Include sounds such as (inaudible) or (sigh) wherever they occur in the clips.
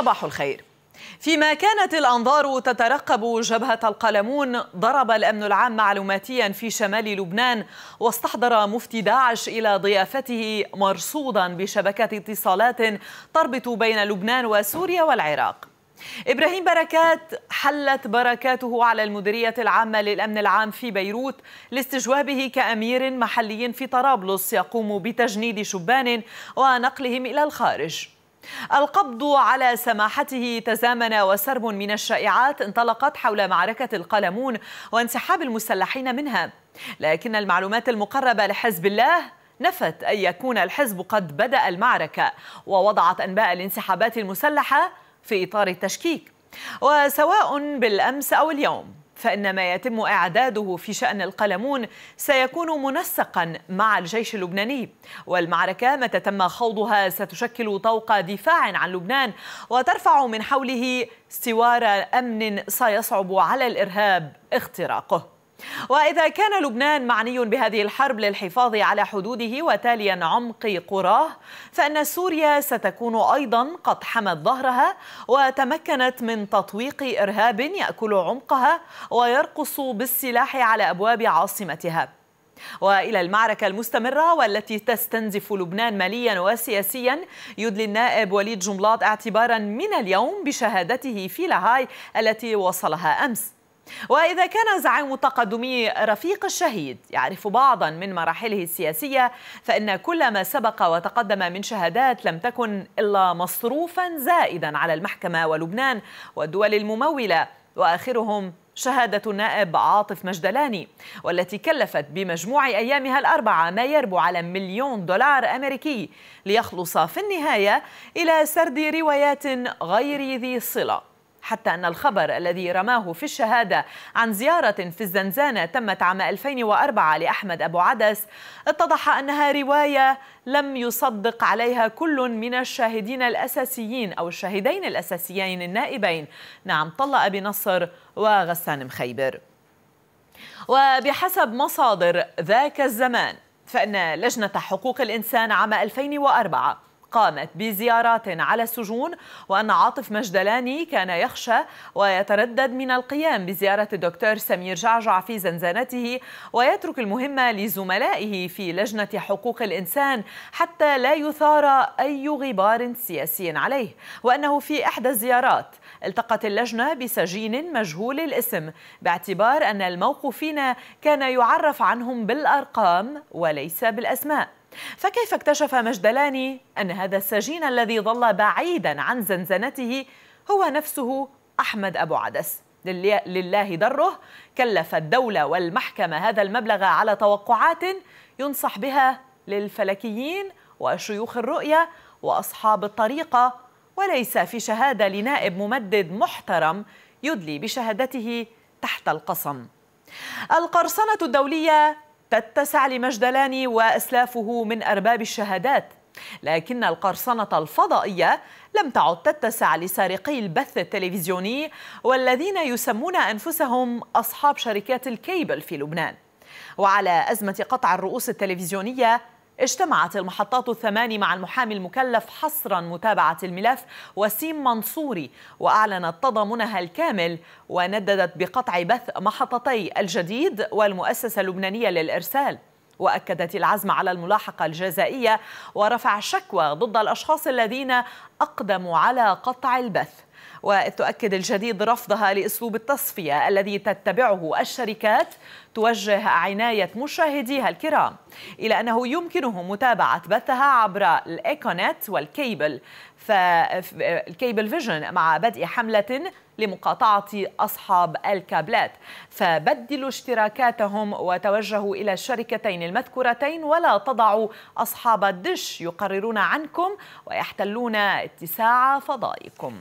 صباح الخير فيما كانت الأنظار تترقب جبهة القلمون ضرب الأمن العام معلوماتيا في شمال لبنان واستحضر مفتي داعش إلى ضيافته مرصودا بشبكة اتصالات تربط بين لبنان وسوريا والعراق إبراهيم بركات حلت بركاته على المديرية العامة للأمن العام في بيروت لاستجوابه كأمير محلي في طرابلس يقوم بتجنيد شبان ونقلهم إلى الخارج القبض على سماحته تزامن وسرب من الشائعات انطلقت حول معركة القلمون وانسحاب المسلحين منها لكن المعلومات المقربة لحزب الله نفت أن يكون الحزب قد بدأ المعركة ووضعت أنباء الانسحابات المسلحة في إطار التشكيك وسواء بالأمس أو اليوم فإن ما يتم إعداده في شأن القلمون سيكون منسقا مع الجيش اللبناني والمعركة متى تم خوضها ستشكل طوق دفاع عن لبنان وترفع من حوله استوار أمن سيصعب على الإرهاب اختراقه وإذا كان لبنان معني بهذه الحرب للحفاظ على حدوده وتاليا عمق قراه فإن سوريا ستكون أيضا قد حمت ظهرها وتمكنت من تطويق إرهاب يأكل عمقها ويرقص بالسلاح على أبواب عاصمتها والى المعركه المستمره والتي تستنزف لبنان ماليا وسياسيا يدلي النائب وليد جملاط اعتبارا من اليوم بشهادته في لاهاي التي وصلها امس وإذا كان زعيم تقدمي رفيق الشهيد يعرف بعضا من مراحله السياسية فإن كل ما سبق وتقدم من شهادات لم تكن إلا مصروفا زائدا على المحكمة ولبنان والدول الممولة وآخرهم شهادة النائب عاطف مجدلاني والتي كلفت بمجموع أيامها الأربعة ما يربو على مليون دولار أمريكي ليخلص في النهاية إلى سرد روايات غير ذي صلة حتى أن الخبر الذي رماه في الشهادة عن زيارة في الزنزانة تمت عام 2004 لأحمد أبو عدس اتضح أنها رواية لم يصدق عليها كل من الشاهدين الأساسيين أو الشاهدين الأساسيين النائبين نعم أبي نصر وغسان مخيبر وبحسب مصادر ذاك الزمان فإن لجنة حقوق الإنسان عام 2004 قامت بزيارات على السجون وأن عاطف مجدلاني كان يخشى ويتردد من القيام بزيارة الدكتور سمير جعجع في زنزانته ويترك المهمة لزملائه في لجنة حقوق الإنسان حتى لا يثار أي غبار سياسي عليه وأنه في إحدى الزيارات التقت اللجنة بسجين مجهول الاسم باعتبار أن الموقوفين كان يعرف عنهم بالأرقام وليس بالأسماء فكيف اكتشف مجدلاني أن هذا السجين الذي ظل بعيدا عن زنزانته هو نفسه أحمد أبو عدس لله دره كلف الدولة والمحكمة هذا المبلغ على توقعات ينصح بها للفلكيين وشيوخ الرؤية وأصحاب الطريقة وليس في شهادة لنائب ممدد محترم يدلي بشهادته تحت القصم القرصنة الدولية تتسع لمجدلاني وأسلافه من أرباب الشهادات لكن القرصنة الفضائية لم تعد تتسع لسارقي البث التلفزيوني والذين يسمون أنفسهم أصحاب شركات الكيبل في لبنان وعلى أزمة قطع الرؤوس التلفزيونية اجتمعت المحطات الثمان مع المحامي المكلف حصرا متابعة الملف وسيم منصوري وأعلنت تضامنها الكامل ونددت بقطع بث محطتي الجديد والمؤسسة اللبنانية للإرسال وأكدت العزم على الملاحقة الجزائية ورفع شكوى ضد الأشخاص الذين أقدموا على قطع البث وتؤكد الجديد رفضها لأسلوب التصفية الذي تتبعه الشركات توجه عناية مشاهديها الكرام إلى أنه يمكنهم متابعة بثها عبر الإيكونت والكيبل فالكيبل فيجن مع بدء حملة لمقاطعة أصحاب الكابلات فبدلوا اشتراكاتهم وتوجهوا إلى الشركتين المذكورتين ولا تضعوا أصحاب الدش يقررون عنكم ويحتلون اتساع فضائكم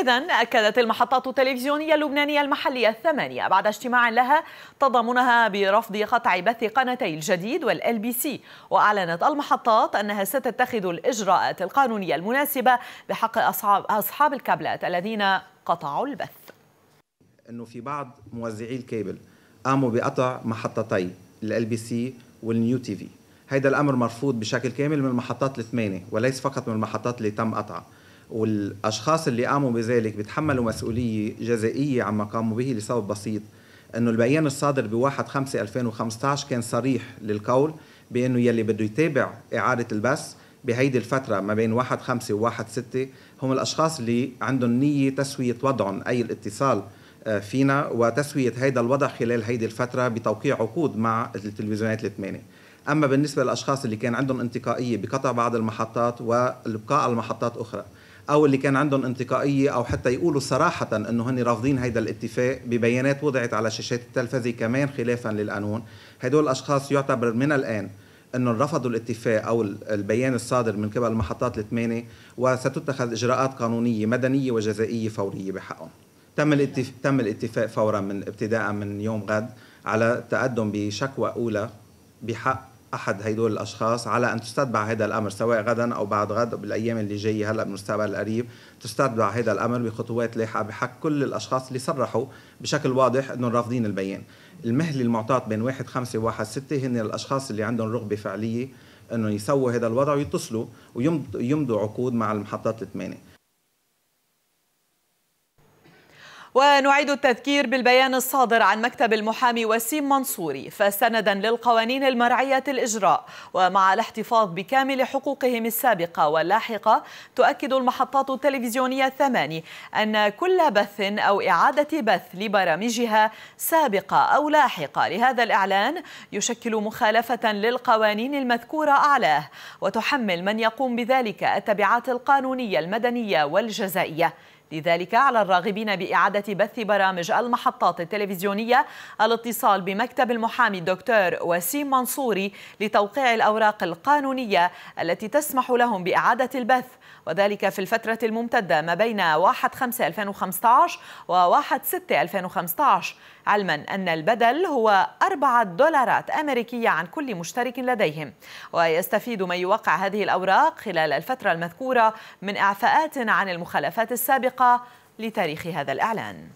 إذا أكدت المحطات التلفزيونية اللبنانية المحلية الثمانية بعد اجتماع لها تضمنها برفض قطع بث قناتي الجديد والال بي سي وأعلنت المحطات أنها ستتخذ الإجراءات القانونية المناسبة بحق أصحاب, أصحاب الكابلات الذين قطعوا البث أنه في بعض موزعي الكابل قاموا بقطع محطتي ال بي سي والنيو تي في هذا الأمر مرفوض بشكل كامل من المحطات الثمانية وليس فقط من المحطات اللي تم قطعها والاشخاص اللي قاموا بذلك بيتحملوا مسؤوليه جزائيه عما قاموا به لسبب بسيط انه البيان الصادر ب 1 5 2015 كان صريح للقول بانه يلي بده يتابع اعاده البث بهيدي الفترة ما بين 1 5 و 1 6 هم الأشخاص اللي عندهم نية تسوية وضعهم أي الاتصال آه، فينا وتسوية هيدا الوضع خلال هيدي الفترة بتوقيع عقود مع التلفزيونات الثمانية أما بالنسبة للأشخاص اللي كان عندهم انتقائية بقطع بعض المحطات والبقاء على المحطات أخرى او اللي كان عندهم انتقائيه او حتى يقولوا صراحه انه هن رافضين هيدا الاتفاق ببيانات وضعت على شاشات التلفزه كمان خلافا للقانون هدول الاشخاص يعتبر من الان انه رفضوا الاتفاق او البيان الصادر من قبل المحطات الثمانيه وستتخذ اجراءات قانونيه مدنيه وجزائيه فوريه بحقهم تم الاتفاق تم الاتفاق فورا من ابتداء من يوم غد على التقدم بشكوى اولى بحق احد هدول الاشخاص على ان تستتبع هذا الامر سواء غدا او بعد غد او بالايام اللي جايه هلا بالمستقبل القريب تستتبع هذا الامر بخطوات لاحقه بحق كل الاشخاص اللي صرحوا بشكل واضح انهم رافضين البيان المهله المعطاه بين واحد خمسة وواحد ستة هن الاشخاص اللي عندهم رغبه فعليه انه يسووا هذا الوضع ويتصلوا ويمضوا عقود مع المحطات الثمانيه ونعيد التذكير بالبيان الصادر عن مكتب المحامي وسيم منصوري فسندا للقوانين المرعية الإجراء ومع الاحتفاظ بكامل حقوقهم السابقة واللاحقة تؤكد المحطات التلفزيونية الثماني أن كل بث أو إعادة بث لبرامجها سابقة أو لاحقة لهذا الإعلان يشكل مخالفة للقوانين المذكورة أعلاه وتحمل من يقوم بذلك التبعات القانونية المدنية والجزائية لذلك على الراغبين بإعادة بث برامج المحطات التلفزيونية الاتصال بمكتب المحامي الدكتور وسيم منصوري لتوقيع الأوراق القانونية التي تسمح لهم بإعادة البث وذلك في الفترة الممتدة ما بين 1/5/2015 و 1/6/2015 علما أن البدل هو أربعة دولارات أمريكية عن كل مشترك لديهم ويستفيد من يوقع هذه الأوراق خلال الفترة المذكورة من إعفاءات عن المخالفات السابقة لتاريخ هذا الإعلان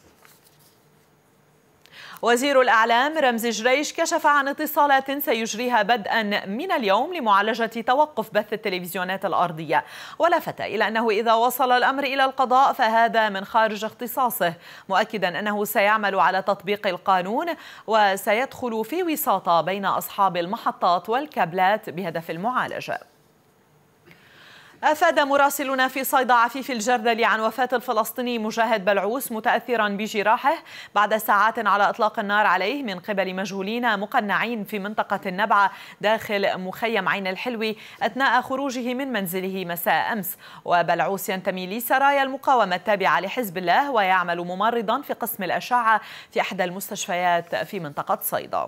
وزير الأعلام رمزي جريش كشف عن اتصالات سيجريها بدءا من اليوم لمعالجة توقف بث التلفزيونات الأرضية ولفت إلى أنه إذا وصل الأمر إلى القضاء فهذا من خارج اختصاصه مؤكدا أنه سيعمل على تطبيق القانون وسيدخل في وساطة بين أصحاب المحطات والكابلات بهدف المعالجة أفاد مراسلنا في صيدا عفيف الجردلي عن وفاة الفلسطيني مجاهد بلعوس متأثرا بجراحه بعد ساعات على إطلاق النار عليه من قبل مجهولين مقنعين في منطقة النبعة داخل مخيم عين الحلوي أثناء خروجه من منزله مساء أمس وبلعوس ينتمي لسرايا المقاومة التابعة لحزب الله ويعمل ممرضا في قسم الأشعة في أحدى المستشفيات في منطقة صيدا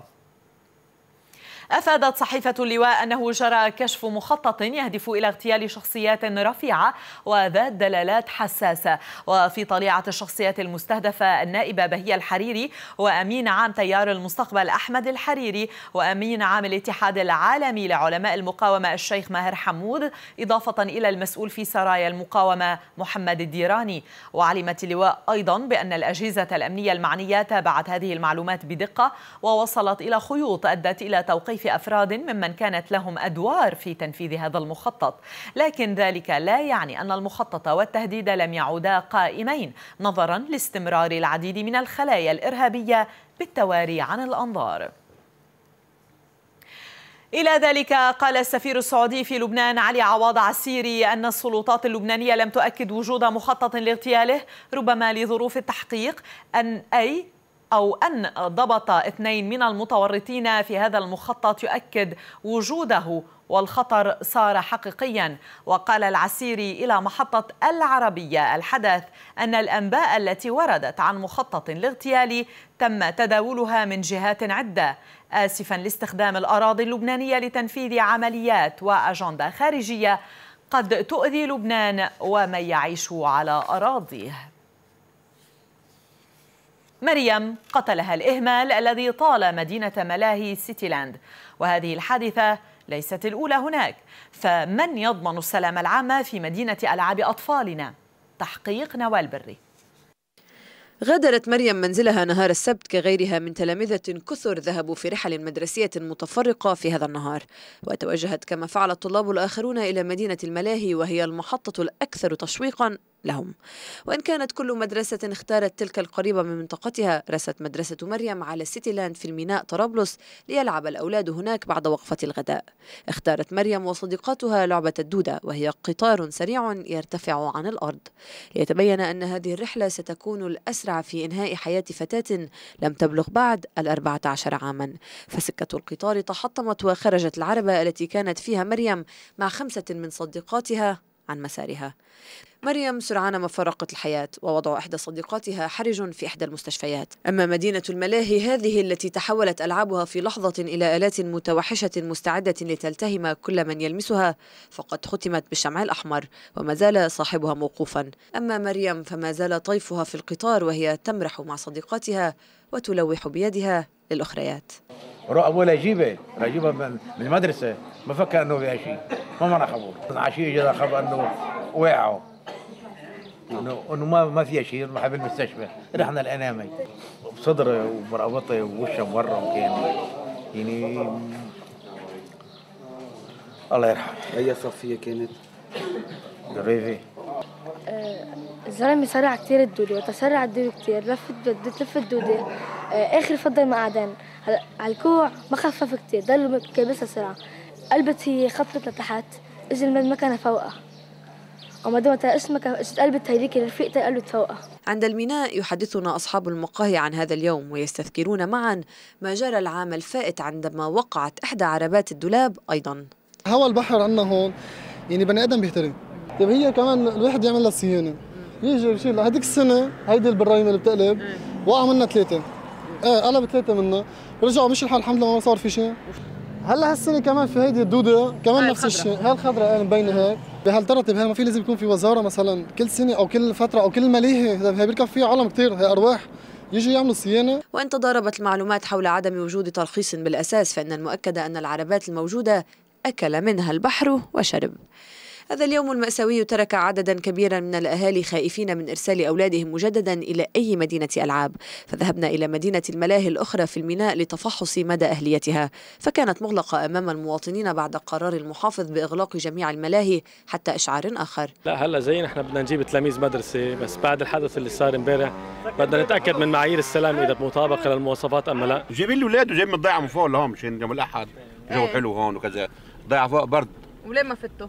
أفادت صحيفة اللواء أنه جرى كشف مخطط يهدف إلى اغتيال شخصيات رفيعة وذات دلالات حساسة وفي طليعة الشخصيات المستهدفة النائبة بهية الحريري وأمين عام تيار المستقبل أحمد الحريري وأمين عام الاتحاد العالمي لعلماء المقاومة الشيخ ماهر حمود إضافة إلى المسؤول في سرايا المقاومة محمد الديراني وعلمت اللواء أيضا بأن الأجهزة الأمنية المعنية تابعت هذه المعلومات بدقة ووصلت إلى خيوط أدت إلى توقيع توظيف أفراد ممن كانت لهم أدوار في تنفيذ هذا المخطط لكن ذلك لا يعني أن المخطط والتهديد لم يعودا قائمين نظرا لاستمرار العديد من الخلايا الإرهابية بالتواري عن الأنظار إلى ذلك قال السفير السعودي في لبنان علي عواض عسيري أن السلطات اللبنانية لم تؤكد وجود مخطط لاغتياله ربما لظروف التحقيق أن أي أو أن ضبط اثنين من المتورطين في هذا المخطط يؤكد وجوده والخطر صار حقيقيا وقال العسيري إلى محطة العربية الحدث أن الأنباء التي وردت عن مخطط الاغتيال تم تداولها من جهات عدة آسفا لاستخدام الأراضي اللبنانية لتنفيذ عمليات وأجندة خارجية قد تؤذي لبنان ومن يعيش على أراضيه مريم قتلها الإهمال الذي طال مدينة ملاهي سيتيلاند وهذه الحادثة ليست الأولى هناك فمن يضمن السلام العام في مدينة ألعاب أطفالنا؟ تحقيق نوال بري غادرت مريم منزلها نهار السبت كغيرها من تلامذة كثر ذهبوا في رحل مدرسية متفرقة في هذا النهار وتوجهت كما فعل الطلاب الآخرون إلى مدينة الملاهي وهي المحطة الأكثر تشويقا لهم وإن كانت كل مدرسة اختارت تلك القريبة من منطقتها رست مدرسة مريم على سيتي لاند في الميناء طرابلس ليلعب الأولاد هناك بعد وقفة الغداء اختارت مريم وصديقاتها لعبة الدودة وهي قطار سريع يرتفع عن الأرض ليتبين أن هذه الرحلة ستكون الأسرع في إنهاء حياة فتاة لم تبلغ بعد الأربعة عشر عاما فسكة القطار تحطمت وخرجت العربة التي كانت فيها مريم مع خمسة من صديقاتها عن مسارها مريم سرعان ما فرقت الحياة ووضع إحدى صديقاتها حرج في إحدى المستشفيات أما مدينة الملاهي هذه التي تحولت ألعابها في لحظة إلى آلات متوحشة مستعدة لتلتهم كل من يلمسها فقد ختمت بالشمع الأحمر وما زال صاحبها موقوفا أما مريم فما زال طيفها في القطار وهي تمرح مع صديقاتها وتلوح بيدها للأخريات رأى أبوها جيبة من المدرسة ما فكر انه فيها شيء ما مره خبر عشيه جاء خبر انه وقعوا انه انه ما ما فيها شيء راح بالمستشفى رحنا الانامي بصدره وبرقبته ووشه مورم كان يعني الله يرحمه اي صفيه كانت؟ دريفي آه، الزلمة سرع كثير الدودة وتسرع الدودة كثير لفت بدت لف الدودة آه، آخر فضل مع هلا على الكوع ما خفف كثير ضلوا كابسها سرعة قلبت هي خطت لتحت إذ فوقها وما دمت اسمك قلبت هيديك رفيقتي قلبت فوقها عند الميناء يحدثنا أصحاب المقاهي عن هذا اليوم ويستذكرون معا ما جرى العام الفائت عندما وقعت إحدى عربات الدولاب أيضا هوا البحر عندنا هون يعني بني آدم بيحترم طيب هي كمان الواحد يعمل لها صيانة يجي يشيل هذيك السنة هيدي البرايمة اللي بتقلب وقع منها ثلاثة ايه قلب ثلاثة منها رجعوا مش الحال الحمد لله ما صار في شيء هلا هالسنه كمان في هيدي الدوده كمان نفس الشيء هاي الخضره يعني مبينه هيك بهالترتيب هي ما في لازم يكون في وزاره مثلا كل سنه او كل فتره او كل ملاهي هي بيركب فيها علم كثير هي ارواح يجي يعملوا صيانه وان تضاربت المعلومات حول عدم وجود ترخيص بالاساس فان المؤكد ان العربات الموجوده اكل منها البحر وشرب هذا اليوم المأساوي ترك عددا كبيرا من الأهالي خائفين من إرسال أولادهم مجددا إلى أي مدينة ألعاب فذهبنا إلى مدينة الملاهي الأخرى في الميناء لتفحص مدى أهليتها فكانت مغلقة أمام المواطنين بعد قرار المحافظ بإغلاق جميع الملاهي حتى إشعار آخر لا هلا جايين احنا بدنا نجيب تلاميذ مدرسة بس بعد الحدث اللي صار امبارح بدنا نتأكد من معايير السلام إذا مطابقة للمواصفات أم لا جايبين الأولاد وجايبين الضيعة من فوق لهون مشان يوم الأحد جو إيه. حلو هون وكذا ضيعة فوق برد وليه ما فتوا؟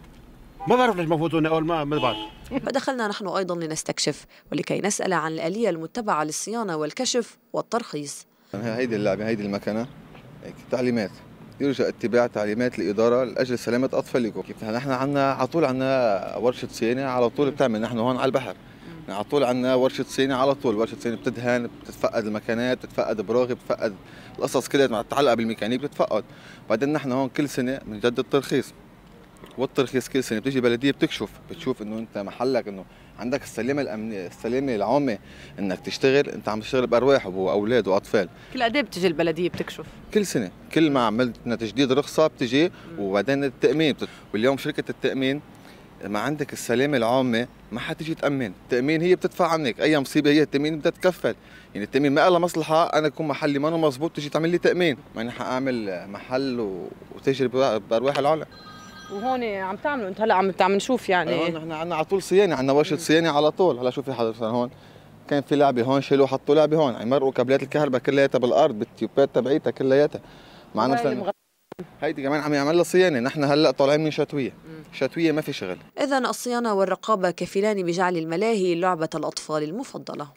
ما بعرف ليش ما فوتونا اول ما ما بعرف فدخلنا نحن ايضا لنستكشف ولكي نسال عن الاليه المتبعه للصيانه والكشف والترخيص هيدي اللعبه هيدي المكنه هيك تعليمات يرجى اتباع تعليمات الاداره لاجل سلامه اطفالكم كيف نحن عندنا على طول عندنا ورشه صيانه على طول بتعمل نحن هون على البحر على طول عندنا ورشه صيانه على طول ورشه صيانه بتدهن بتتفقد المكانات بتتفقد براغي بتتفقد القصص كلها متعلقه بالميكانيك بتتفقد بعدين نحن هون كل سنه بنجدد الترخيص والترخيص كل سنه بتيجي البلديه بتكشف بتشوف انه انت محلك انه عندك السلامه الامنيه السلامه العامه انك تشتغل انت عم تشتغل بارواح واولاد واطفال كل قد ايه بتجي البلديه بتكشف كل سنه كل ما عملنا تجديد رخصه بتجي وبعدين التامين بت... واليوم شركه التامين ما عندك السلامة العامة ما حتيجي تأمن، التأمين هي بتدفع عنك، أي مصيبة هي التأمين بدها تكفل، يعني التأمين ما لها مصلحة أنا أكون محلي مانو مزبوط تجي تعمل لي تأمين، ما أنا حأعمل محل وتجربة بأرواح العالم وهون عم تعملوا انت هلا عم عم نشوف يعني أيوة، نحن عندنا على طول صيانه عندنا ورشه صيانه على طول هلا شوفي حضرتك هون كان في لعبه هون شيلوا حطوا لعبه هون عم يمرقوا كابلات الكهرباء كلياتها بالارض بالتيوبات تبعيتها كلياتها معنا مثلا هيدي كمان عم يعمل لها صيانه نحن هلا طالعين من شتويه شتويه ما في شغل اذا الصيانه والرقابه كفيلان بجعل الملاهي لعبه الاطفال المفضله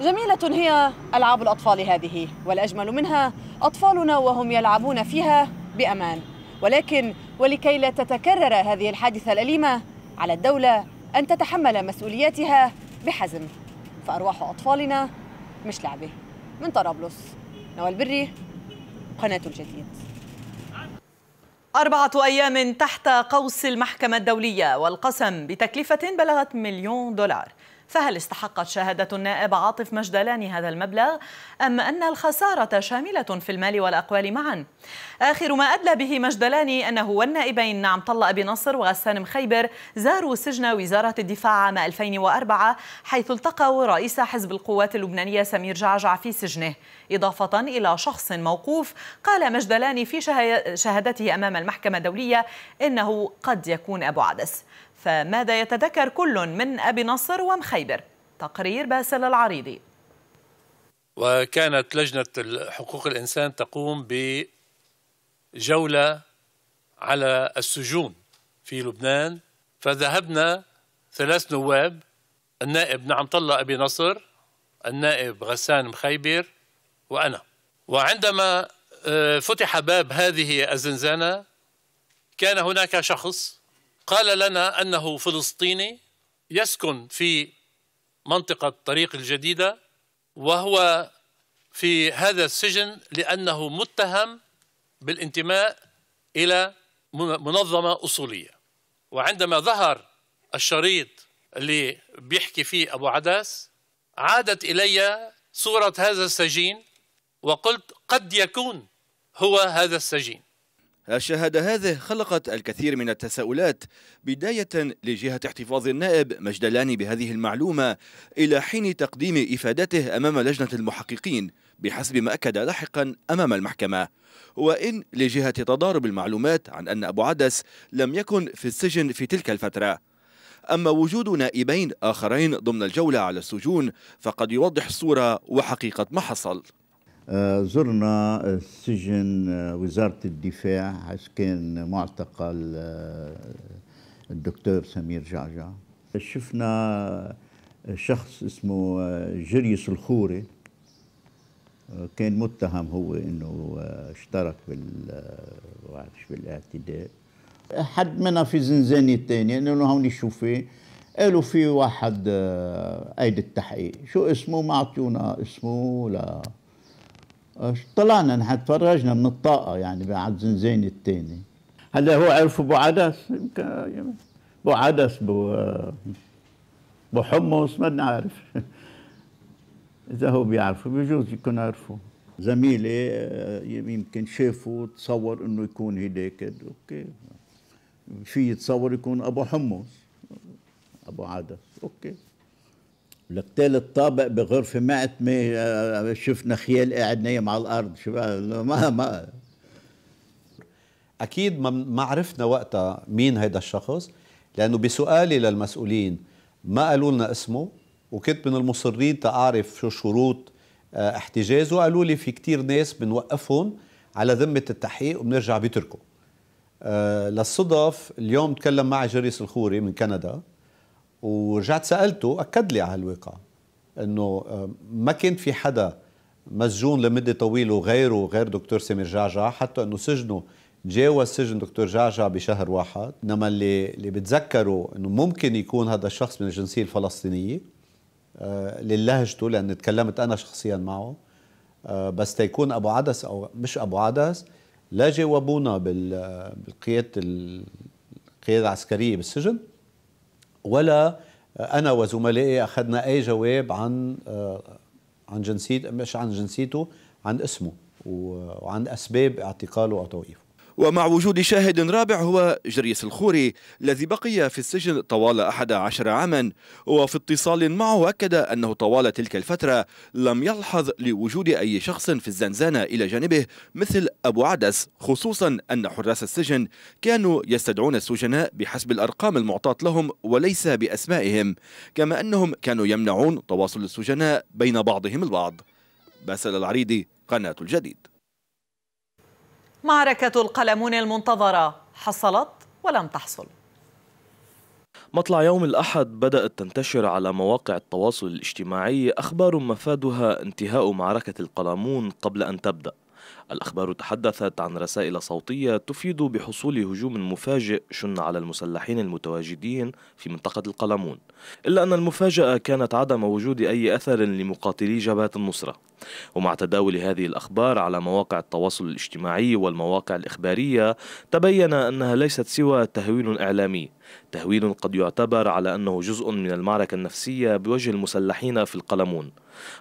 جميلة هي ألعاب الأطفال هذه والأجمل منها أطفالنا وهم يلعبون فيها بأمان ولكن ولكي لا تتكرر هذه الحادثة الأليمة على الدولة أن تتحمل مسؤولياتها بحزم فأرواح أطفالنا مش لعبة من طرابلس نوال بري قناة الجديد أربعة أيام تحت قوس المحكمة الدولية والقسم بتكلفة بلغت مليون دولار فهل استحقت شهادة النائب عاطف مجدلان هذا المبلغ أم أن الخسارة شاملة في المال والأقوال معا آخر ما أدلى به مجدلان أنه والنائبين نعم طلق أبي نصر وغسان مخيبر زاروا سجن وزارة الدفاع عام 2004 حيث التقوا رئيس حزب القوات اللبنانية سمير جعجع في سجنه إضافة إلى شخص موقوف قال مجدلان في شهادته أمام المحكمة الدولية إنه قد يكون أبو عدس فماذا يتذكر كل من أبي نصر ومخيبر تقرير باسل العريضي وكانت لجنة حقوق الإنسان تقوم بجولة على السجون في لبنان فذهبنا ثلاث نواب النائب نعم طلع أبي نصر النائب غسان مخيبر وأنا وعندما آه، فتح باب هذه الزنزانة كان هناك شخص قال لنا أنه فلسطيني يسكن في منطقة طريق الجديدة وهو في هذا السجن لأنه متهم بالانتماء إلى منظمة أصولية وعندما ظهر الشريط اللي بيحكي فيه أبو عداس عادت إلي صورة هذا السجين وقلت قد يكون هو هذا السجين الشهادة هذه خلقت الكثير من التساؤلات بداية لجهة احتفاظ النائب مجدلاني بهذه المعلومة إلى حين تقديم إفادته أمام لجنة المحققين بحسب ما أكد لاحقا أمام المحكمة وإن لجهة تضارب المعلومات عن أن أبو عدس لم يكن في السجن في تلك الفترة أما وجود نائبين آخرين ضمن الجولة على السجون فقد يوضح الصورة وحقيقة ما حصل آه، زرنا سجن آه، وزارة الدفاع حيث كان معتقل آه، الدكتور سمير جعجع شفنا شخص اسمه جريس الخوري كان متهم هو انه اشترك بال بالاعتداء حد منا في زنزانة تانية انه هون شوفي قالوا في واحد ايد التحقيق شو اسمه ما اعطونا اسمه لا طلعنا نحن تفرجنا من الطاقة يعني بعد زنزين الثاني هلا هو عرف ابو عدس يمكن ابو عدس بو بو حمص ما نعرف (laughs) اذا هو بيعرفه بجوز يكون عرفه زميلي آه، يمكن شافه تصور انه يكون هيداك اوكي في يتصور يكون ابو حمص ابو عدس اوكي القتال الطابق بغرفة 100 آه، شفنا خيال قاعد نايم على الأرض شو ما ما أكيد ما عرفنا وقتها مين هيدا الشخص لأنه بسؤالي للمسؤولين ما قالوا لنا اسمه وكنت من المصرين تعرف شو شروط آه، احتجازه قالوا لي في كتير ناس بنوقفهم على ذمة التحقيق وبنرجع بيتركوا آه، للصدف اليوم تكلم معي جريس الخوري من كندا ورجعت سالته اكد لي على هالواقع انه آه، ما كان في حدا مسجون لمده طويله غيره غير دكتور سمير جعجع حتى انه سجنه تجاوز سجن دكتور جعجع بشهر واحد انما اللي اللي بتذكره انه ممكن يكون هذا الشخص من الجنسيه الفلسطينيه آه، للهجته لان تكلمت انا شخصيا معه آه، بس تيكون ابو عدس او مش ابو عدس لا جاوبونا بالقياده القياده العسكريه بالسجن ولا انا وزملائي اخذنا اي جواب عن آه، عن جنسيته مش عن جنسيته عن اسمه وعن اسباب اعتقاله او توقيفه ومع وجود شاهد رابع هو جريس الخوري الذي بقي في السجن طوال 11 عاما وفي اتصال معه أكد أنه طوال تلك الفترة لم يلحظ لوجود أي شخص في الزنزانة إلى جانبه مثل أبو عدس خصوصا أن حراس السجن كانوا يستدعون السجناء بحسب الأرقام المعطاة لهم وليس بأسمائهم كما أنهم كانوا يمنعون تواصل السجناء بين بعضهم البعض باسل العريدي قناة الجديد معركة القلمون المنتظرة حصلت ولم تحصل مطلع يوم الأحد بدأت تنتشر على مواقع التواصل الاجتماعي أخبار مفادها انتهاء معركة القلمون قبل أن تبدأ الأخبار تحدثت عن رسائل صوتية تفيد بحصول هجوم مفاجئ شن على المسلحين المتواجدين في منطقة القلمون إلا أن المفاجأة كانت عدم وجود أي أثر لمقاتلي جبهة النصرة ومع تداول هذه الأخبار على مواقع التواصل الاجتماعي والمواقع الإخبارية تبين أنها ليست سوى تهويل إعلامي تهويل قد يعتبر على أنه جزء من المعركة النفسية بوجه المسلحين في القلمون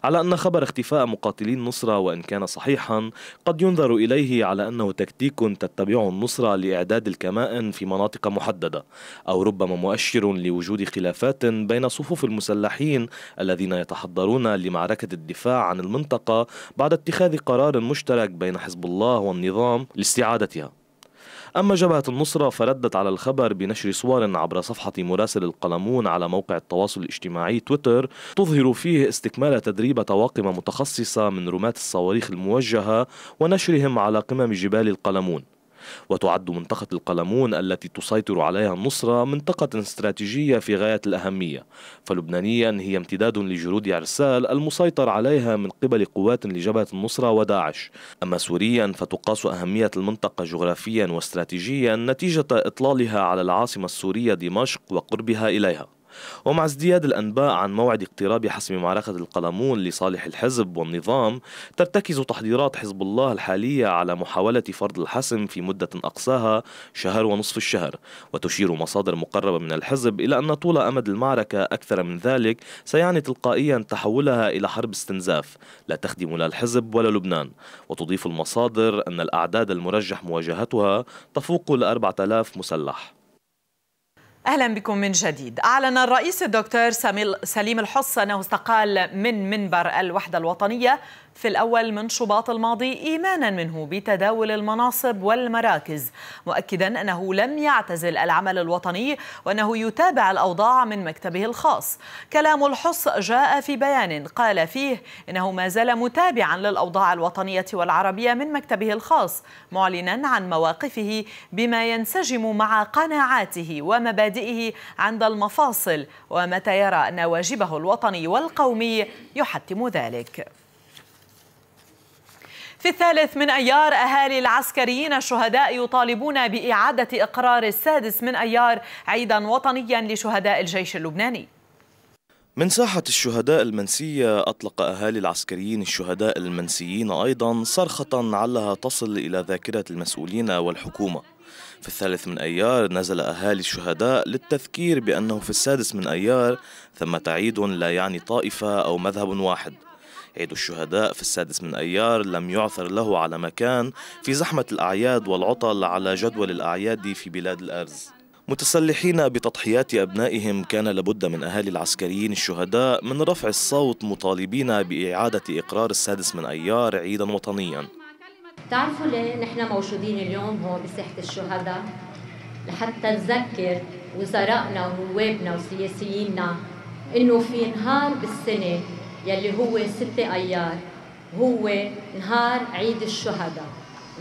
على أن خبر اختفاء مقاتلي النصرة وإن كان صحيحا قد قد ينظر إليه على أنه تكتيك تتبعه النصرة لإعداد الكمائن في مناطق محددة أو ربما مؤشر لوجود خلافات بين صفوف المسلحين الذين يتحضرون لمعركة الدفاع عن المنطقة بعد اتخاذ قرار مشترك بين حزب الله والنظام لاستعادتها أما جبهة النصرة فردت على الخبر بنشر صور عبر صفحة مراسل القلمون على موقع التواصل الاجتماعي تويتر تظهر فيه استكمال تدريب طواقم متخصصة من رماة الصواريخ الموجهة ونشرهم على قمم جبال القلمون وتعد منطقة القلمون التي تسيطر عليها النصرة منطقة استراتيجية في غاية الأهمية فلبنانيا هي امتداد لجرود عرسال المسيطر عليها من قبل قوات لجبهة النصرة وداعش أما سوريا فتقاس أهمية المنطقة جغرافيا واستراتيجيا نتيجة إطلالها على العاصمة السورية دمشق وقربها إليها ومع ازدياد الأنباء عن موعد اقتراب حسم معركة القلمون لصالح الحزب والنظام ترتكز تحضيرات حزب الله الحالية على محاولة فرض الحسم في مدة أقصاها شهر ونصف الشهر وتشير مصادر مقربة من الحزب إلى أن طول أمد المعركة أكثر من ذلك سيعني تلقائيا تحولها إلى حرب استنزاف لا تخدم لا الحزب ولا لبنان وتضيف المصادر أن الأعداد المرجح مواجهتها تفوق الأربعة 4000 مسلح اهلا بكم من جديد اعلن الرئيس الدكتور سليم الحص انه استقال من منبر الوحده الوطنيه في الأول من شباط الماضي إيمانا منه بتداول المناصب والمراكز مؤكدا أنه لم يعتزل العمل الوطني وأنه يتابع الأوضاع من مكتبه الخاص كلام الحص جاء في بيان قال فيه إنه ما زال متابعا للأوضاع الوطنية والعربية من مكتبه الخاص معلنا عن مواقفه بما ينسجم مع قناعاته ومبادئه عند المفاصل ومتى يرى أن واجبه الوطني والقومي يحتم ذلك في الثالث من أيار أهالي العسكريين الشهداء يطالبون بإعادة إقرار السادس من أيار عيدا وطنيا لشهداء الجيش اللبناني من ساحة الشهداء المنسية أطلق أهالي العسكريين الشهداء المنسيين أيضا صرخة علها تصل إلى ذاكرة المسؤولين والحكومة في الثالث من أيار نزل أهالي الشهداء للتذكير بأنه في السادس من أيار ثمة عيد لا يعني طائفة أو مذهب واحد عيد الشهداء في السادس من أيار لم يعثر له على مكان في زحمة الأعياد والعطل على جدول الأعياد في بلاد الأرز متسلحين بتضحيات أبنائهم كان لابد من أهالي العسكريين الشهداء من رفع الصوت مطالبين بإعادة إقرار السادس من أيار عيدا وطنيا تعرفوا ليه نحن موجودين اليوم هون بساحة الشهداء لحتى نذكر وزرائنا ونوابنا وسياسييننا انه في نهار بالسنه يلي هو 6 ايار هو نهار عيد الشهداء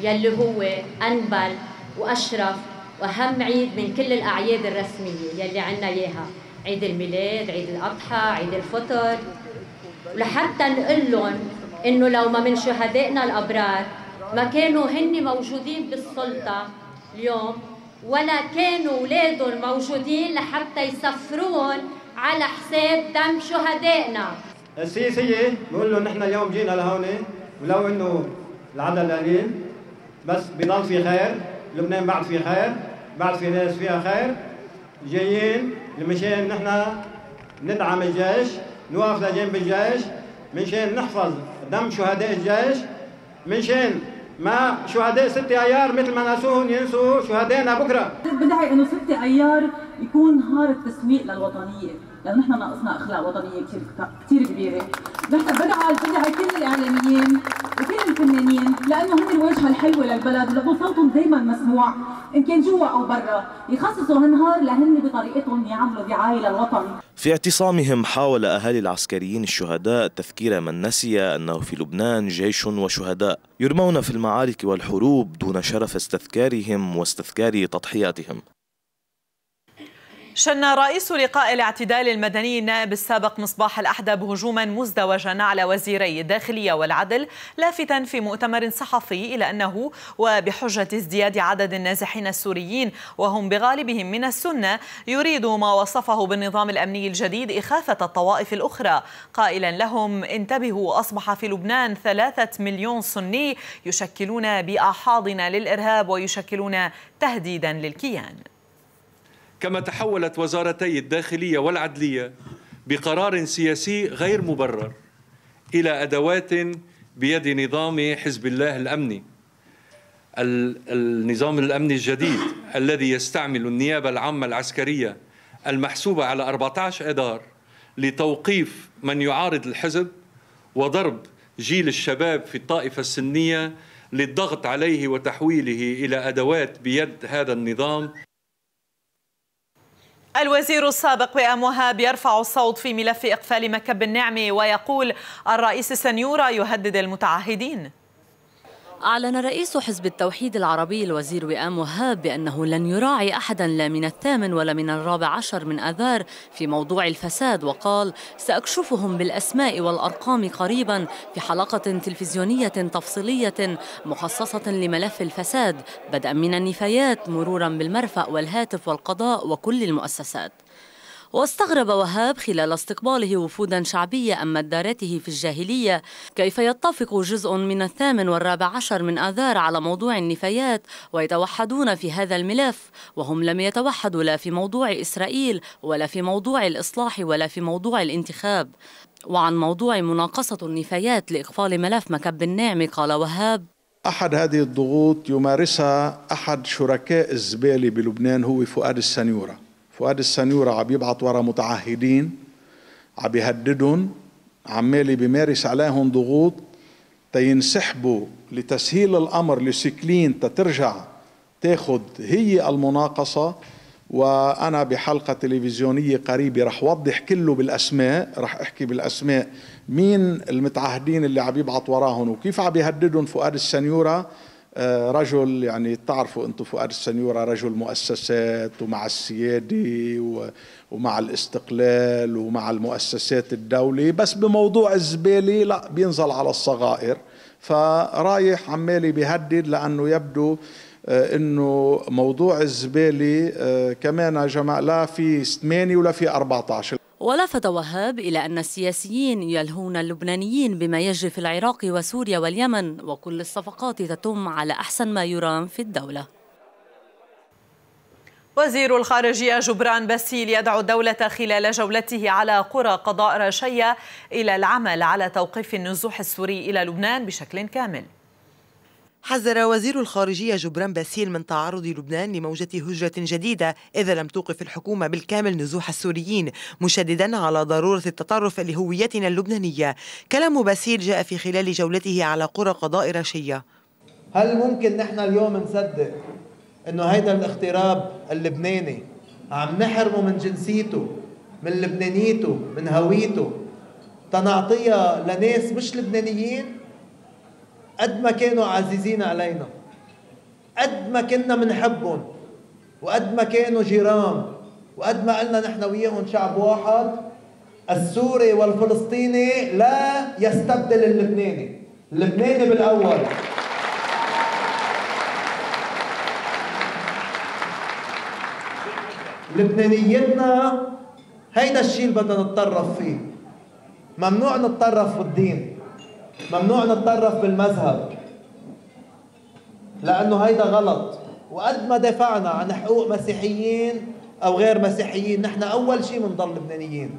يلي هو انبل واشرف واهم عيد من كل الاعياد الرسميه يلي عنا اياها عيد الميلاد عيد الاضحى عيد الفطر ولحتى نقول لهم انه لو ما من شهدائنا الابرار ما كانوا هن موجودين بالسلطه اليوم ولا كانوا اولادهم موجودين لحتى يسفروهم على حساب دم شهدائنا السياسيه بقول له نحن اليوم جينا لهون ولو انه العدد قليل بس بضل في خير لبنان بعد في خير بعد في ناس فيها خير جايين مشان نحن ندعم الجيش نوقف لجنب الجيش منشان نحفظ دم شهداء الجيش منشان ما شهداء ستة ايار مثل ما ناسوهم ينسوا شهدائنا بكره بدعي انه ستة ايار يكون نهار التسويق للوطنيه لانه نحن ناقصنا اخلاق وطنيه كثير كثير كبيره نحن بدعى بدعى كل الاعلاميين وكل الفنانين لانه هم الواجهه الحلوه للبلد ولو صوتهم دائما مسموع ان كان جوا او برا يخصصوا هالنهار لهن بطريقتهم يعملوا دعايه للوطن في اعتصامهم حاول اهالي العسكريين الشهداء تذكير من نسي انه في لبنان جيش وشهداء يرمون في المعارك والحروب دون شرف استذكارهم واستذكار تضحياتهم شن رئيس لقاء الاعتدال المدني النائب السابق مصباح الأحدب هجوما مزدوجا على وزيري الداخلية والعدل لافتا في مؤتمر صحفي إلى أنه وبحجة ازدياد عدد النازحين السوريين وهم بغالبهم من السنة يريد ما وصفه بالنظام الأمني الجديد إخافة الطوائف الأخرى قائلا لهم انتبهوا أصبح في لبنان ثلاثة مليون سني يشكلون بأحاضنا للإرهاب ويشكلون تهديدا للكيان كما تحولت وزارتي الداخلية والعدلية بقرار سياسي غير مبرر إلى أدوات بيد نظام حزب الله الأمني النظام الأمني الجديد الذي يستعمل النيابة العامة العسكرية المحسوبة على 14 إدار لتوقيف من يعارض الحزب وضرب جيل الشباب في الطائفة السنية للضغط عليه وتحويله إلى أدوات بيد هذا النظام الوزير السابق بأم وهاب يرفع الصوت في ملف إقفال مكب النعمة ويقول الرئيس سنيورا يهدد المتعهدين أعلن رئيس حزب التوحيد العربي الوزير وئام وهاب بأنه لن يراعي أحدا لا من الثامن ولا من الرابع عشر من آذار في موضوع الفساد وقال سأكشفهم بالأسماء والأرقام قريبا في حلقة تلفزيونية تفصيلية مخصصة لملف الفساد بدءا من النفايات مرورا بالمرفأ والهاتف والقضاء وكل المؤسسات واستغرب وهاب خلال استقباله وفودا شعبية أمت دارته في الجاهلية كيف يتفق جزء من الثامن والرابع عشر من آذار على موضوع النفايات ويتوحدون في هذا الملف وهم لم يتوحدوا لا في موضوع إسرائيل ولا في موضوع الإصلاح ولا في موضوع الانتخاب وعن موضوع مناقصة النفايات لإقفال ملف مكب النعم قال وهاب أحد هذه الضغوط يمارسها أحد شركاء الزبالة بلبنان هو فؤاد السنيورة فؤاد السنيورة عم يبعث ورا متعهدين عم يهددهم عمال بيمارس عليهم ضغوط تينسحبوا لتسهيل الامر لسكلين تترجع تاخذ هي المناقصه وانا بحلقه تلفزيونيه قريبه رح وضح كله بالاسماء رح احكي بالاسماء مين المتعهدين اللي عم يبعث وراهم وكيف عم يهددهم فؤاد السنيوره آه، رجل يعني تعرفوا انتم فؤاد السنيوره رجل مؤسسات ومع السياده ومع الاستقلال ومع المؤسسات الدولي بس بموضوع الزباله لا بينزل على الصغائر فرايح عمالي بيهدد لانه يبدو آه، انه موضوع الزباله آه، كمان يا جماعه لا في 8 ولا في 14 ولفت وهاب إلى أن السياسيين يلهون اللبنانيين بما يجري في العراق وسوريا واليمن وكل الصفقات تتم على أحسن ما يرام في الدولة وزير الخارجية جبران باسيل يدعو الدولة خلال جولته على قرى قضاء رشية إلى العمل على توقيف النزوح السوري إلى لبنان بشكل كامل حذر وزير الخارجية جبران باسيل من تعرض لبنان لموجة هجرة جديدة إذا لم توقف الحكومة بالكامل نزوح السوريين مشددا على ضرورة التطرف لهويتنا اللبنانية كلام باسيل جاء في خلال جولته على قرى قضاء رشية هل ممكن نحن اليوم نصدق أنه هيدا الاغتراب اللبناني عم نحرمه من جنسيته من لبنانيته من هويته تنعطيها لناس مش لبنانيين قد ما كانوا عزيزين علينا قد ما كنا منحبهم وقد ما كانوا جيران وقد ما قلنا نحن وياهم شعب واحد السوري والفلسطيني لا يستبدل اللبناني اللبناني بالاول لبنانيتنا هيدا الشيء اللي بدنا نتطرف فيه ممنوع نتطرف بالدين ممنوع نتطرف بالمذهب لأنه هيدا غلط وقد ما دافعنا عن حقوق مسيحيين أو غير مسيحيين نحن أول شيء بنضل لبنانيين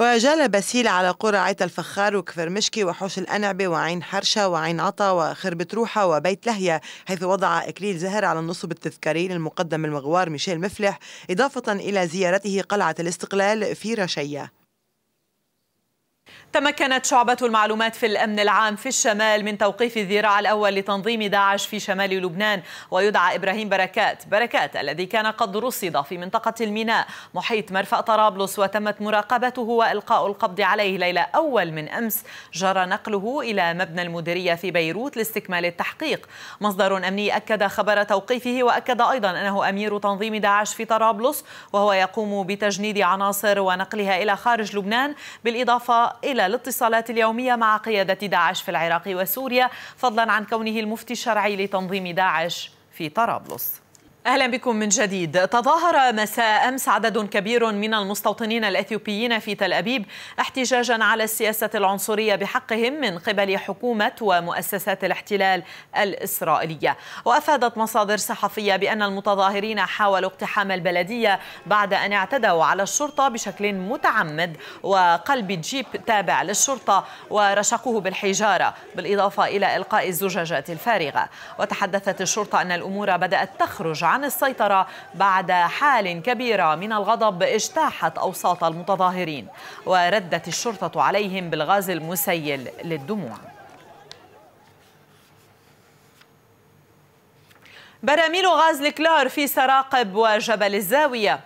وجال بسيل على قرى عيت الفخار وكفر مشكي وحوش الأنعبة وعين حرشة وعين عطا وخربة روحة وبيت لهية حيث وضع إكليل زهر على النصب التذكاري للمقدم المغوار ميشيل مفلح إضافة إلى زيارته قلعة الاستقلال في رشية تمكنت شعبة المعلومات في الأمن العام في الشمال من توقيف الذراع الأول لتنظيم داعش في شمال لبنان ويدعى إبراهيم بركات بركات الذي كان قد رصد في منطقة الميناء محيط مرفأ طرابلس وتمت مراقبته وإلقاء القبض عليه ليلة أول من أمس جرى نقله إلى مبنى المديرية في بيروت لاستكمال التحقيق مصدر أمني أكد خبر توقيفه وأكد أيضا أنه أمير تنظيم داعش في طرابلس وهو يقوم بتجنيد عناصر ونقلها إلى خارج لبنان بالإضافة إلى الاتصالات اليومية مع قيادة داعش في العراق وسوريا فضلا عن كونه المفتي الشرعي لتنظيم داعش في طرابلس اهلا بكم من جديد تظاهر مساء امس عدد كبير من المستوطنين الاثيوبيين في تل ابيب احتجاجا على السياسه العنصريه بحقهم من قبل حكومه ومؤسسات الاحتلال الاسرائيليه وافادت مصادر صحفيه بان المتظاهرين حاولوا اقتحام البلديه بعد ان اعتدوا على الشرطه بشكل متعمد وقلب جيب تابع للشرطه ورشقوه بالحجاره بالاضافه الى القاء الزجاجات الفارغه وتحدثت الشرطه ان الامور بدات تخرج عن السيطرة بعد حال كبيرة من الغضب اجتاحت أوساط المتظاهرين وردت الشرطة عليهم بالغاز المسيل للدموع براميل غاز الكلار في سراقب وجبل الزاوية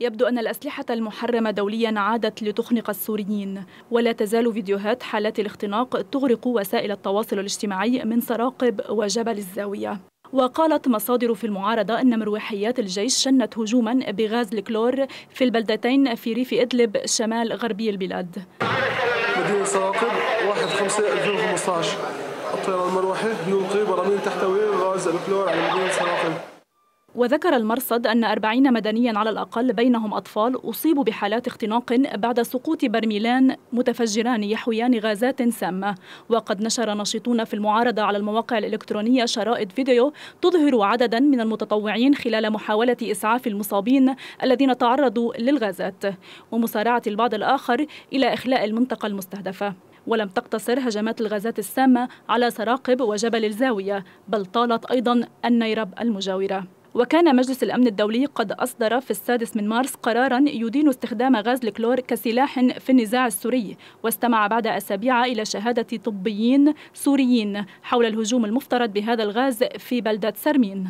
يبدو أن الأسلحة المحرمة دوليا عادت لتخنق السوريين ولا تزال فيديوهات حالات الاختناق تغرق وسائل التواصل الاجتماعي من سراقب وجبل الزاوية وقالت مصادر في المعارضة أن مروحيات الجيش شنت هجوما بغاز الكلور في البلدتين في ريف إدلب شمال غربي البلاد مدينة سراقب 1/5/2015 الطيران المروحي يلقي براميل تحتوي غاز الكلور على مدينة سراقب وذكر المرصد أن 40 مدنيا على الأقل بينهم أطفال أصيبوا بحالات اختناق بعد سقوط برميلان متفجران يحويان غازات سامة وقد نشر ناشطون في المعارضة على المواقع الإلكترونية شرائط فيديو تظهر عددا من المتطوعين خلال محاولة إسعاف المصابين الذين تعرضوا للغازات ومسارعة البعض الآخر إلى إخلاء المنطقة المستهدفة ولم تقتصر هجمات الغازات السامة على سراقب وجبل الزاوية بل طالت أيضا النيرب المجاورة وكان مجلس الأمن الدولي قد أصدر في السادس من مارس قرارا يدين استخدام غاز الكلور كسلاح في النزاع السوري واستمع بعد أسابيع إلى شهادة طبيين سوريين حول الهجوم المفترض بهذا الغاز في بلدة سرمين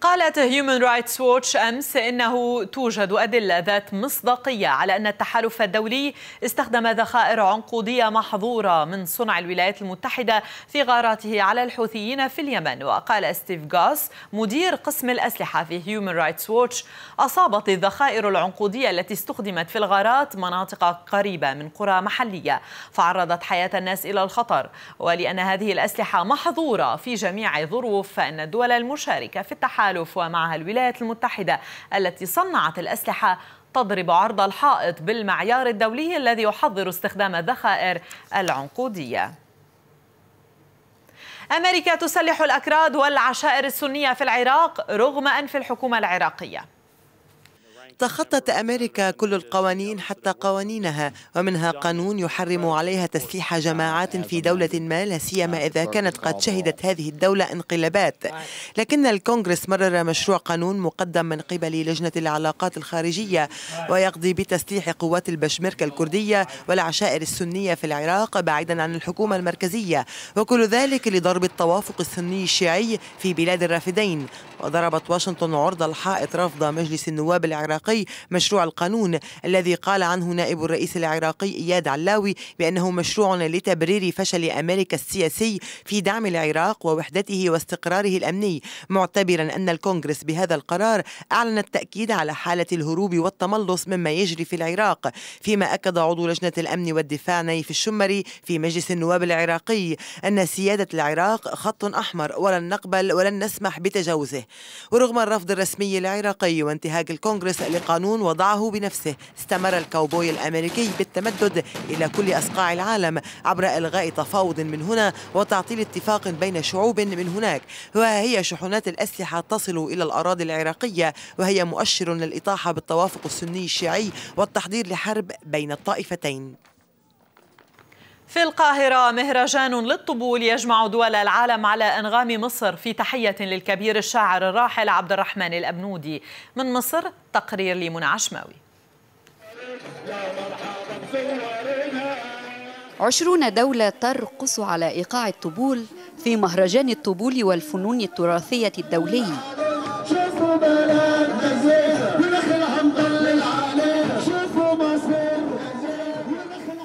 قالت هيومن رايتس ووتش أمس إنه توجد أدلة ذات مصداقية على أن التحالف الدولي استخدم ذخائر عنقودية محظورة من صنع الولايات المتحدة في غاراته على الحوثيين في اليمن وقال ستيف غاس مدير قسم الأسلحة في هيومن رايتس ووتش أصابت الذخائر العنقودية التي استخدمت في الغارات مناطق قريبة من قرى محلية فعرضت حياة الناس إلى الخطر ولأن هذه الأسلحة محظورة في جميع الظروف فإن الدول المشاركة في التحالف التحالف ومعها الولايات المتحدة التي صنعت الأسلحة تضرب عرض الحائط بالمعيار الدولي الذي يحظر استخدام الذخائر العنقودية أمريكا تسلح الأكراد والعشائر السنية في العراق رغم أنف الحكومة العراقية تخطت أمريكا كل القوانين حتى قوانينها ومنها قانون يحرم عليها تسليح جماعات في دولة ما لا سيما إذا كانت قد شهدت هذه الدولة انقلابات لكن الكونغرس مرر مشروع قانون مقدم من قبل لجنة العلاقات الخارجية ويقضي بتسليح قوات البشمركة الكردية والعشائر السنية في العراق بعيدا عن الحكومة المركزية وكل ذلك لضرب التوافق السني الشيعي في بلاد الرافدين وضربت واشنطن عرض الحائط رفض مجلس النواب العراقي مشروع القانون الذي قال عنه نائب الرئيس العراقي إياد علاوي بأنه مشروع لتبرير فشل أمريكا السياسي في دعم العراق ووحدته واستقراره الأمني معتبرا أن الكونغرس بهذا القرار أعلن التأكيد على حالة الهروب والتملص مما يجري في العراق فيما أكد عضو لجنة الأمن والدفاع نيف الشمري في مجلس النواب العراقي أن سيادة العراق خط أحمر ولن نقبل ولن نسمح بتجاوزه ورغم الرفض الرسمي العراقي وانتهاك الكونغرس لقانون وضعه بنفسه استمر الكاوبوي الأمريكي بالتمدد إلى كل أصقاع العالم عبر إلغاء تفاوض من هنا وتعطيل اتفاق بين شعوب من هناك وهي شحنات الأسلحة تصل إلى الأراضي العراقية وهي مؤشر للإطاحة بالتوافق السني الشيعي والتحضير لحرب بين الطائفتين في القاهرة مهرجان للطبول يجمع دول العالم على أنغام مصر في تحية للكبير الشاعر الراحل عبد الرحمن الأبنودي من مصر تقرير لمنى عشماوي عشرون دولة ترقص على إيقاع الطبول في مهرجان الطبول والفنون التراثية الدولي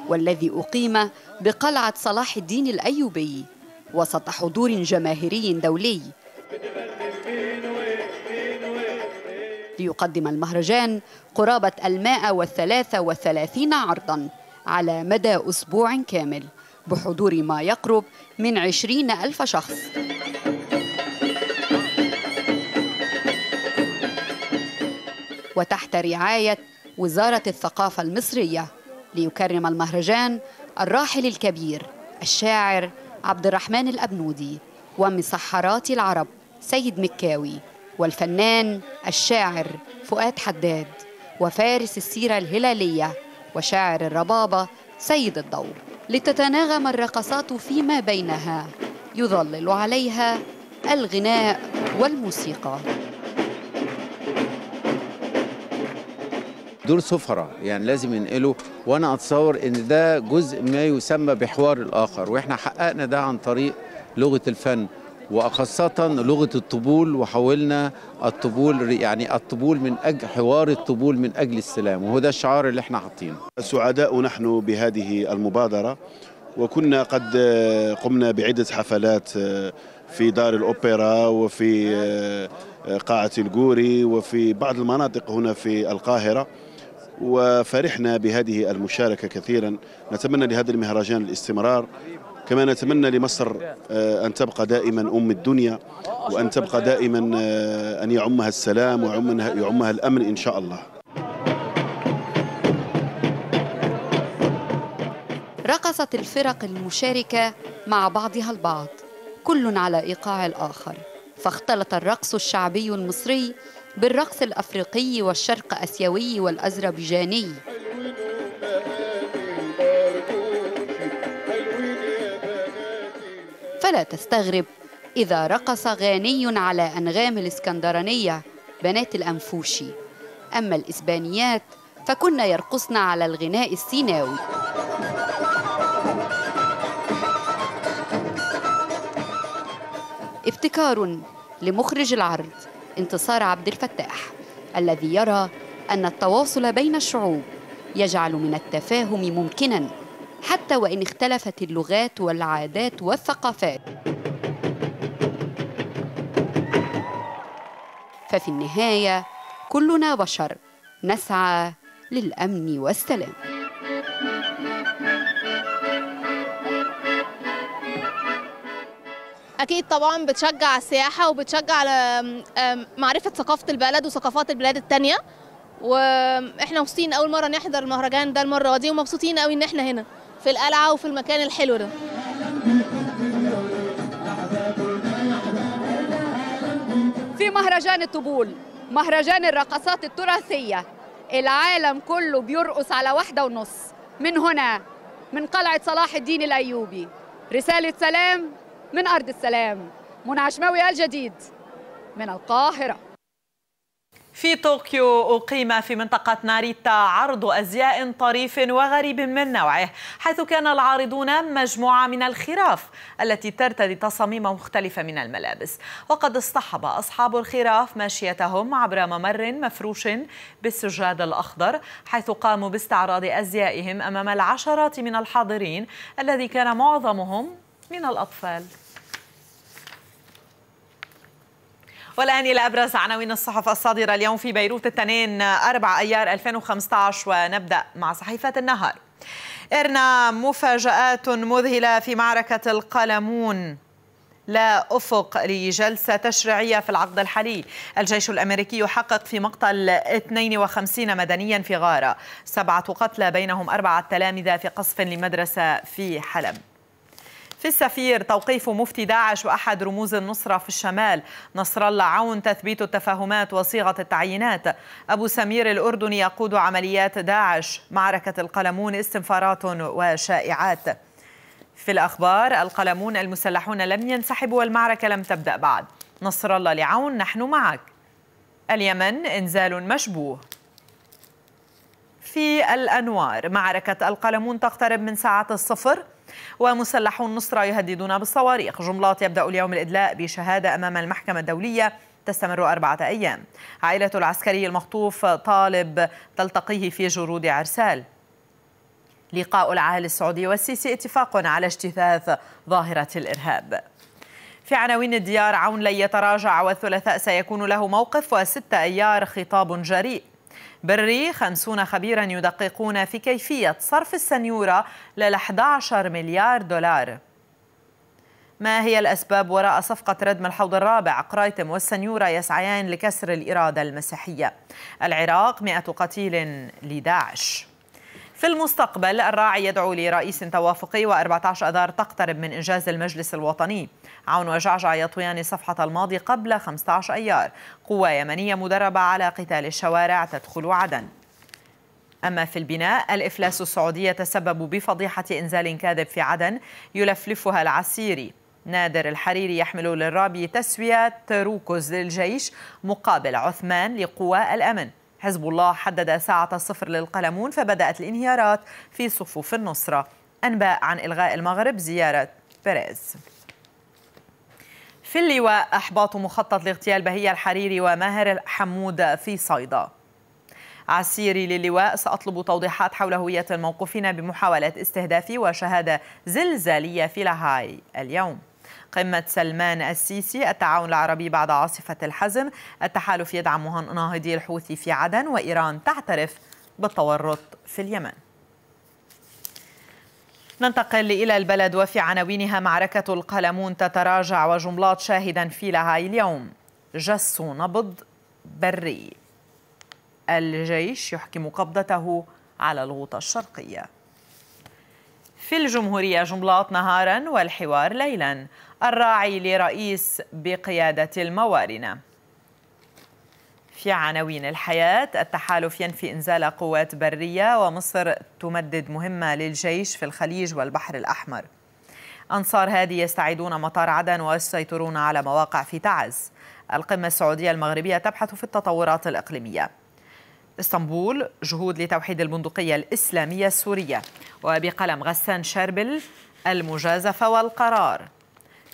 والذي أقيم بقلعة صلاح الدين الأيوبي وسط حضور جماهيري دولي ليقدم المهرجان قرابة المائة والثلاثة والثلاثين عرضاً على مدى أسبوع كامل بحضور ما يقرب من عشرين ألف شخص وتحت رعاية وزارة الثقافة المصرية ليكرم المهرجان الراحل الكبير الشاعر عبد الرحمن الأبنودي ومن العرب سيد مكاوي والفنان الشاعر فؤاد حداد وفارس السيرة الهلالية وشاعر الربابة سيد الضوء لتتناغم الرقصات فيما بينها يظلل عليها الغناء والموسيقى دول سفراء يعني لازم ينقلوا وانا اتصور ان ده جزء ما يسمى بحوار الاخر واحنا حققنا ده عن طريق لغه الفن وخاصة لغة الطبول وحولنا الطبول يعني الطبول من أجل حوار الطبول من أجل السلام وهو ده الشعار اللي احنا حاطينه سعداء نحن بهذه المبادرة وكنا قد قمنا بعدة حفلات في دار الأوبرا وفي قاعة الجوري وفي بعض المناطق هنا في القاهرة وفرحنا بهذه المشاركة كثيرا نتمنى لهذا المهرجان الاستمرار كما نتمنى لمصر آه، أن تبقى دائما أم الدنيا وأن تبقى دائما آه، أن يعمها السلام ويعمها الأمن إن شاء الله رقصت الفرق المشاركة مع بعضها البعض كل على إيقاع الآخر فاختلط الرقص الشعبي المصري بالرقص الأفريقي والشرق أسيوي والأذربيجاني فلا تستغرب إذا رقص غاني على أنغام الإسكندرانية بنات الأنفوشي أما الإسبانيات فكن يرقصن على الغناء السيناوي ابتكار لمخرج العرض انتصار عبد الفتاح الذي يرى أن التواصل بين الشعوب يجعل من التفاهم ممكنا حتى وإن اختلفت اللغات والعادات والثقافات ففي النهاية كلنا بشر نسعى للأمن والسلام اكيد طبعا بتشجع السياحه وبتشجع على معرفه ثقافه البلد وثقافات البلاد الثانيه واحنا مبسوطين اول مره نحضر المهرجان ده المره دي ومبسوطين قوي ان احنا هنا في القلعه وفي المكان الحلو ده في مهرجان الطبول مهرجان الرقصات التراثيه العالم كله بيرقص على واحده ونص من هنا من قلعه صلاح الدين الايوبي رساله سلام من أرض السلام منى عشماوي الجديد من القاهرة في طوكيو أقيم في منطقة ناريتا عرض أزياء طريف وغريب من نوعه حيث كان العارضون مجموعة من الخراف التي ترتدي تصاميم مختلفة من الملابس وقد اصطحب أصحاب الخراف ماشيتهم عبر ممر مفروش بالسجاد الأخضر حيث قاموا باستعراض أزيائهم أمام العشرات من الحاضرين الذي كان معظمهم من الأطفال والآن إلى أبرز عناوين الصحف الصادرة اليوم في بيروت التنين 4 أيار 2015 ونبدأ مع صحيفة النهار إرنا مفاجآت مذهلة في معركة القلمون لا أفق لجلسة تشريعية في العقد الحالي الجيش الأمريكي يحقق في مقتل 52 مدنيا في غارة سبعة قتلى بينهم أربعة تلامذة في قصف لمدرسة في حلب في السفير توقيف مفتي داعش وأحد رموز النصرة في الشمال نصر الله عون تثبيت التفاهمات وصيغة التعيينات أبو سمير الأردني يقود عمليات داعش معركة القلمون استنفارات وشائعات في الأخبار القلمون المسلحون لم ينسحبوا والمعركة لم تبدأ بعد نصر الله لعون نحن معك اليمن إنزال مشبوه في الأنوار معركة القلمون تقترب من ساعة الصفر ومسلحو النصرة يهددون بالصواريخ جملات يبدأ اليوم الإدلاء بشهادة أمام المحكمة الدولية تستمر أربعة أيام عائلة العسكري المخطوف طالب تلتقيه في جرود عرسال لقاء العاهل السعودي والسيسي اتفاق على اجتثاث ظاهرة الإرهاب في عناوين الديار عون لن يتراجع والثلاثاء سيكون له موقف وستة أيار خطاب جريء بري خمسون خبيرا يدققون في كيفية صرف السنيورة لل 11 مليار دولار ما هي الأسباب وراء صفقة ردم الحوض الرابع قرايتم والسنيورة يسعيان لكسر الإرادة المسيحية العراق مئة قتيل لداعش في المستقبل الراعي يدعو لرئيس توافقي و14 أذار تقترب من إنجاز المجلس الوطني عون وجعجع يطويان صفحة الماضي قبل 15 أيار قوى يمنية مدربة على قتال الشوارع تدخل عدن أما في البناء الإفلاس السعودي يتسبب بفضيحة إنزال كاذب في عدن يلفلفها العسيري نادر الحريري يحمل للرابي تسوية تروكز للجيش مقابل عثمان لقوى الأمن حزب الله حدد ساعة الصفر للقلمون فبدأت الانهيارات في صفوف النصرة أنباء عن إلغاء المغرب زيارة بيريز في اللواء أحباط مخطط لاغتيال بهية الحريري وماهر حمود في صيدا عسيري للواء سأطلب توضيحات حول هوية الموقوفين بمحاولة استهدافي وشهادة زلزالية في لاهاي اليوم قمة سلمان السيسي التعاون العربي بعد عاصفة الحزم التحالف يدعم ناهضي الحوثي في عدن وإيران تعترف بالتورط في اليمن ننتقل إلى البلد وفي عناوينها معركة القلمون تتراجع وجملات شاهدا في لها اليوم جس نبض بري الجيش يحكم قبضته على الغوطة الشرقية في الجمهورية جملات نهارا والحوار ليلا الراعي لرئيس بقيادة الموارنة في عناوين الحياة التحالف ينفي إنزال قوات برية ومصر تمدد مهمة للجيش في الخليج والبحر الأحمر أنصار هادي يستعيدون مطار عدن ويسيطرون على مواقع في تعز القمة السعودية المغربية تبحث في التطورات الإقليمية اسطنبول جهود لتوحيد البندقية الإسلامية السورية وبقلم غسان شربل المجازفة والقرار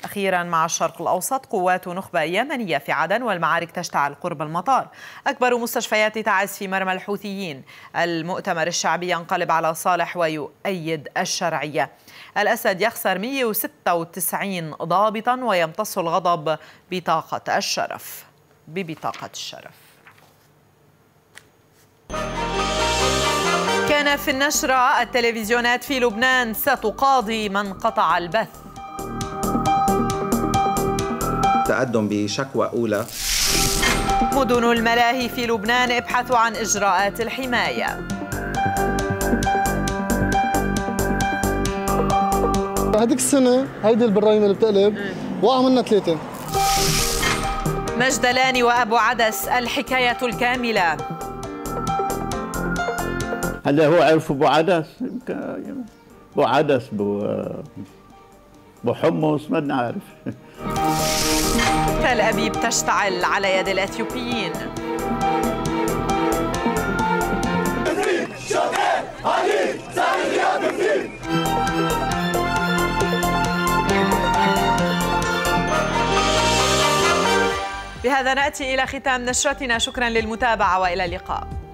أخيرا مع الشرق الأوسط قوات نخبة يمنية في عدن والمعارك تشتعل قرب المطار أكبر مستشفيات تعز في مرمى الحوثيين المؤتمر الشعبي ينقلب على صالح ويؤيد الشرعية الأسد يخسر 196 ضابطا ويمتص الغضب بطاقة الشرف ببطاقة الشرف كان في النشرة التلفزيونات في لبنان ستقاضي من قطع البث تقدم بشكوى أولى مدن الملاهي في لبنان ابحثوا عن إجراءات الحماية هذيك السنة هيدي البرايمة اللي بتقلب وقع منها ثلاثة مجدلاني وأبو عدس الحكاية الكاملة هلا هو عرف بو عدس بو عدس بو بو حمص ما نعرف تل أبيب تشتعل على يد الأثيوبيين بهذا نأتي إلى ختام نشرتنا شكرا للمتابعة وإلى اللقاء